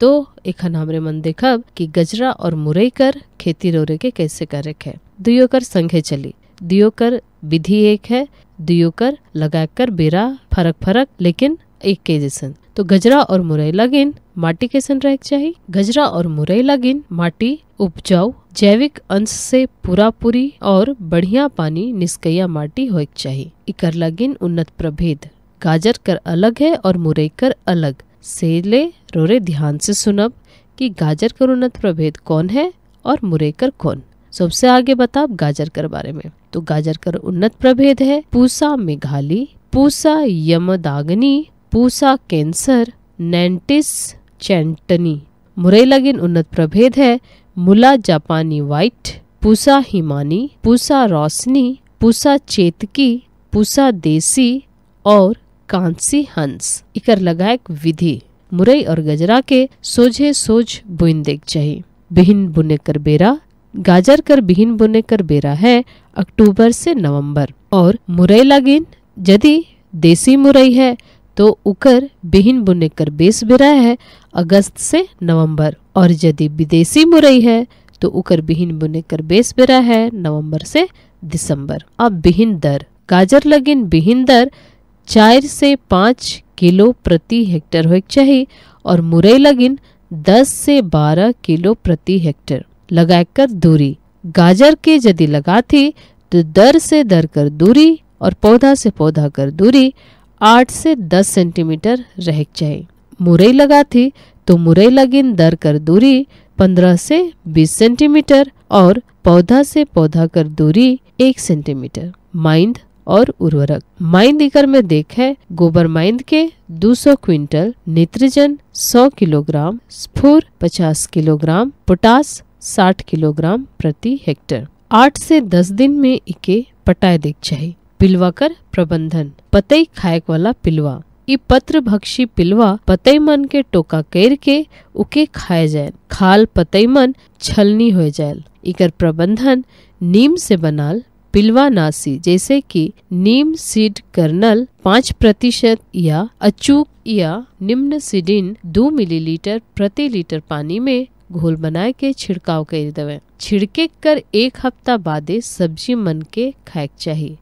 तो इखन हमरे मन देखब कि गजरा और मुरई कर खेती रोरे के कैसे करे है दुयो कर संघे चली दुयो कर विधि एक है दुयो कर लगा कर बेरा फरक फरक लेकिन एक के जैसन तो गजरा और मुरई लगिन माटी कैसन रह चाहिए गजरा और मुरई लगिन माटी उपजाऊ जैविक अंश से पूरा पूरी और बढ़िया पानी निष्कैया माटी हो चाहिए इकर लगिन उन्नत प्रभेद गाजर कर अलग है और मुरई कर अलग ले रोरे ध्यान से सुनब कि गाजर कर उन्नत प्रभेद कौन है और मुरेकर कौन सबसे आगे बता गाजर कर बारे में तो गाजर कर उन्नत प्रभेद है पूसा मेघाली पूसा यमदागनी पूसा कैंसर नैंटिस चैंटनी मुरे लगिन उन्नत प्रभेद है मुला जापानी वाइट पूसा हिमानी पूसा रोशनी पूसा चेतकी पूसा देसी और कांसी हंस इकर लगायक विधि मुरई और गजरा के सोझे सोझ बुन देख चाहिए बिहिन बुने कर बेरा गाजर कर बिहिन बुने कर बेरा है अक्टूबर से नवंबर और मुरई लागिन यदि देसी मुरई है तो उकर बिहिन बुने कर बेस बेरा है अगस्त से नवंबर और यदि विदेशी मुरई है तो उकर बिहिन बुने कर बेस बेरा है नवंबर से दिसंबर अब बिहिन दर गाजर लगिन बिहिन दर चार से पाँच किलो प्रति हेक्टर हो चाहिए और मुरई लगिन दस से बारह किलो प्रति हेक्टर लगाकर दूरी गाजर के यदि लगाती तो दर से दर कर दूरी और पौधा से पौधा कर दूरी आठ से दस सेंटीमीटर रह चाहिए मुरई लगाती तो मुरई लगिन दर कर दूरी पंद्रह से बीस सेंटीमीटर और पौधा से पौधा कर दूरी एक सेंटीमीटर माइंड और उर्वरक माइंड इकर में देखे गोबर माइंड के 200 क्विंटल नेत्रजन 100 किलोग्राम स्फूर 50 किलोग्राम पोटास 60 किलोग्राम प्रति हेक्टर आठ से दस दिन में इके पटाए देख चाहिए पिलवा कर प्रबंधन पतई खायक वाला पिलवा इ पत्र भक्षी पिलवा पतई मन के टोका कर के उके खाए जाए खाल पतई मन छलनी हो जाए इकर प्रबंधन नीम से बनाल पिलवानासी जैसे कि नीम सीड कर्नल पाँच प्रतिशत या अचूक या निम्न सीडिन दो मिलीलीटर प्रति लीटर पानी में घोल बनाए के छिड़काव कर दवे छिड़के कर एक हफ्ता बाद सब्जी मन के खाएक चाहिए